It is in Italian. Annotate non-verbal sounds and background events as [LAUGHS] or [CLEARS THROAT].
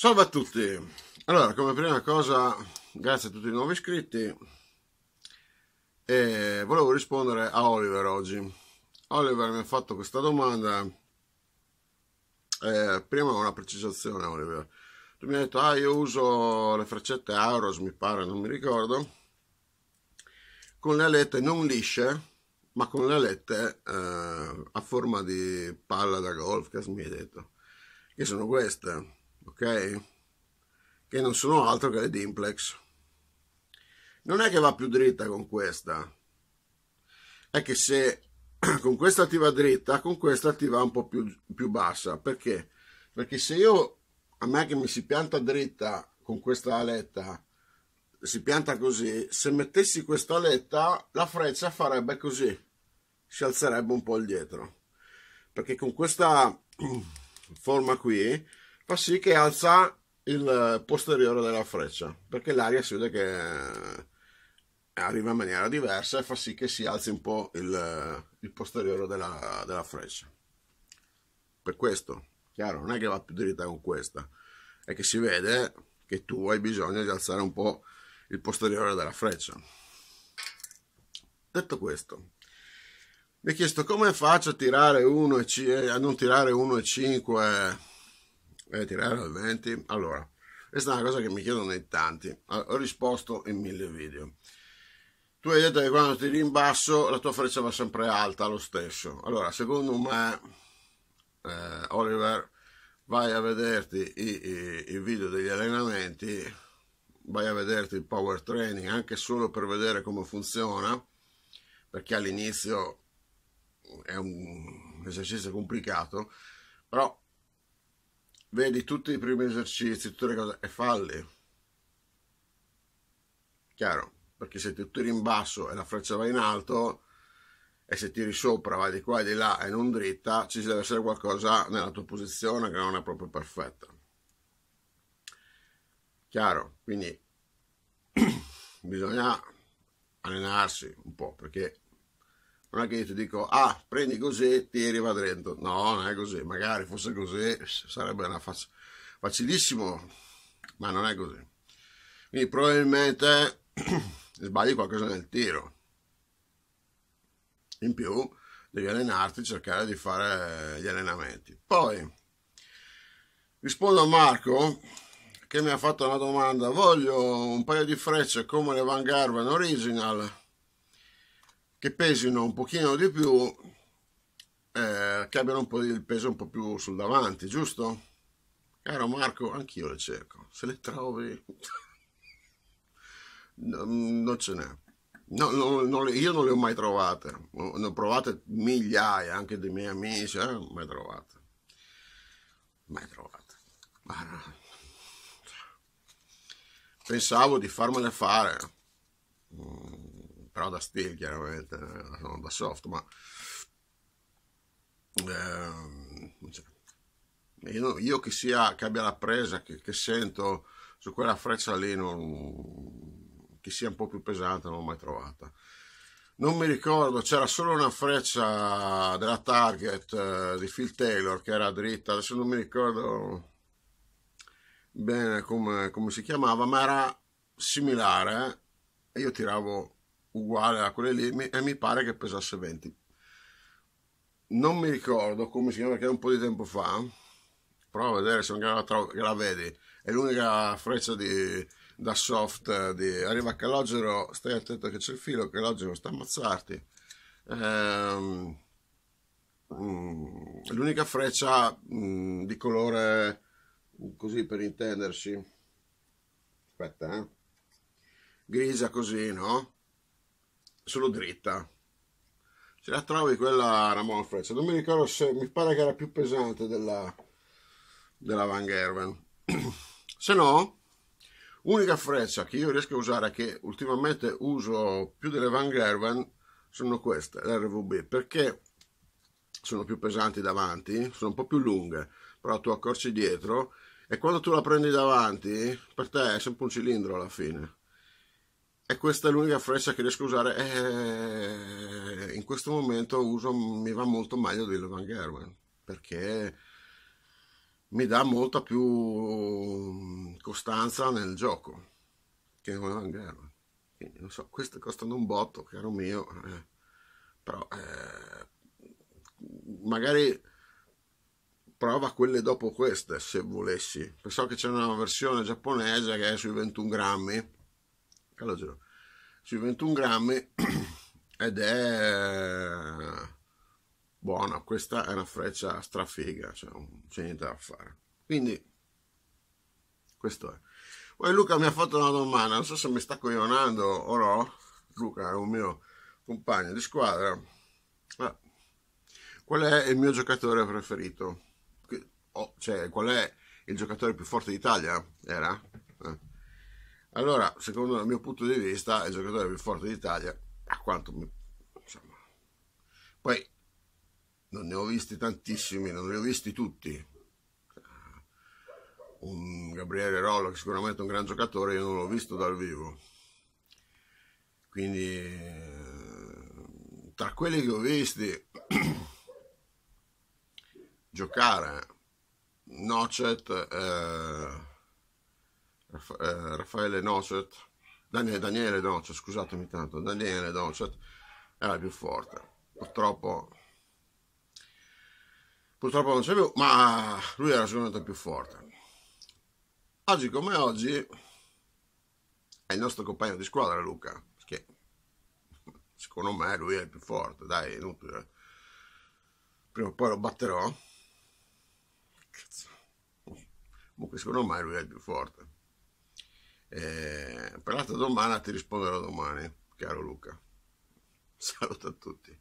Salve a tutti! Allora, come prima cosa, grazie a tutti i nuovi iscritti. E volevo rispondere a Oliver oggi. Oliver mi ha fatto questa domanda. Eh, prima una precisazione, Oliver. Tu mi hai detto, ah, io uso le freccette Auros, mi pare, non mi ricordo, con le alette non lisce, ma con le alette eh, a forma di palla da golf, che mi hai detto, che sono queste ok? Che non sono altro che le Dimplex. Non è che va più dritta con questa, è che se [CLEARS THROAT] con questa ti va dritta, con questa ti va un po' più, più bassa. Perché? Perché se io, a me che mi si pianta dritta con questa aletta, si pianta così, se mettessi questa aletta, la freccia farebbe così, si alzerebbe un po' indietro. Perché con questa [CLEARS THROAT] forma qui fa sì che alza il posteriore della freccia perché l'aria si vede che eh, arriva in maniera diversa e fa sì che si alzi un po' il, eh, il posteriore della, della, freccia per questo chiaro non è che va più dritta con questa è che si vede che tu hai bisogno di alzare un po' il posteriore della freccia detto questo mi ha chiesto come faccio a tirare 1 e a non tirare 1 e 5 ritirare dal 20? Allora, questa è una cosa che mi chiedono in tanti. ho risposto in mille video. Tu hai detto che quando tiri in basso la tua freccia va sempre alta lo stesso. Allora, secondo me, eh, Oliver, vai a vederti i, i, i video degli allenamenti, vai a vederti il power training anche solo per vedere come funziona, perché all'inizio è un esercizio complicato, però vedi tutti i primi esercizi, tutte le cose, e falli. Chiaro? Perché se ti tiri in basso e la freccia va in alto, e se tiri sopra, vai di qua e di là e non dritta, ci deve essere qualcosa nella tua posizione che non è proprio perfetta. Chiaro? Quindi [CLEARS THROAT] bisogna allenarsi un po', perché non è che io ti dico, ah, prendi così, tiri, va dentro. No, non è così. Magari fosse così, sarebbe una fac facilissimo, ma non è così. Quindi probabilmente [CLEARS THROAT] sbagli qualcosa nel tiro. In più, devi allenarti, cercare di fare gli allenamenti. Poi, rispondo a Marco che mi ha fatto una domanda. Voglio un paio di frecce come le Van Garven Original che pesino un pochino di più, eh, che abbiano un po' il peso un po' più sul davanti, giusto? Caro Marco, anch'io le cerco, se le trovi [LAUGHS] no, non ce n'è. No, no, no, io non le ho mai trovate, ne ho provate migliaia anche dei miei amici, eh? mai trovate. Mai trovate. Pensavo di farmele fare però da steel chiaramente, non da soft, ma... Eh, io, io che, sia, che abbia la presa, che, che sento su quella freccia lì, non, che sia un po' più pesante, non l'ho mai trovata non mi ricordo, c'era solo una freccia della Target eh, di Phil Taylor che era dritta, adesso non mi ricordo bene come, come si chiamava, ma era similare. Eh? Io tiravo uguale a quelle lì e mi pare che pesasse 20 non mi ricordo come si chiama perché è un po' di tempo fa prova a vedere se non la, trovo, la vedi è l'unica freccia di, da soft di arriva Calogero stai attento che c'è il filo Calogero sta ammazzarti ehm, mm, l'unica freccia mh, mm, di colore così per intendersi aspetta eh grigia così no solo dritta. Se la trovi quella Ramon Freccia, non mi ricordo se mi pare che era più pesante della, della Van Gerwen. [CLEARS THROAT] se no, unica freccia che io riesco a usare, che ultimamente uso più delle Van Gerwen, sono queste, RVB, perché sono più pesanti davanti, sono un po' più lunghe, però tu accorci dietro e quando tu la prendi davanti, per te è sempre un cilindro alla fine e questa è l'unica freccia che riesco a usare e eh, in questo momento uso, mi va molto meglio di Van Gerwen perché mi dà molta più costanza nel gioco che con Van Gerwen quindi non so, queste costano un botto caro mio eh, però eh, magari prova quelle dopo queste se volessi so che c'è una versione giapponese che è sui 21 grammi calogero sui 21 grammi [CLEARS THROAT] ed è eh, buona questa è una freccia strafiga cioè non c'è niente da fare quindi questo è poi Luca mi ha fatto una domanda non so se mi sta coglionando o no Luca è un mio compagno di squadra ah. qual è il mio giocatore preferito oh, cioè qual è il giocatore più forte d'Italia era eh. Allora, secondo il mio punto di vista, il giocatore più forte d'Italia, a quanto mi... Insomma. Poi non ne ho visti tantissimi, non li ho visti tutti. Un Gabriele Rollo, che sicuramente è un gran giocatore, io non l'ho visto dal vivo. Quindi, eh, tra quelli che ho visti [CLEARS THROAT] giocare, Nocet... Eh, Raffa eh, Raffaele Nocet, Daniele, Daniele Nocet, scusatemi tanto, Daniele Nocet era più forte. Purtroppo, purtroppo non c'è più, ma lui era sicuramente più forte. Oggi come oggi è il nostro compagno di squadra Luca, che secondo me lui è il più forte, dai, è inutile. Prima o poi lo batterò. Cazzo. Comunque secondo me lui è il più forte. Eh, per l'altra domanda ti risponderò domani, caro Luca. [LAUGHS] Saluto a tutti.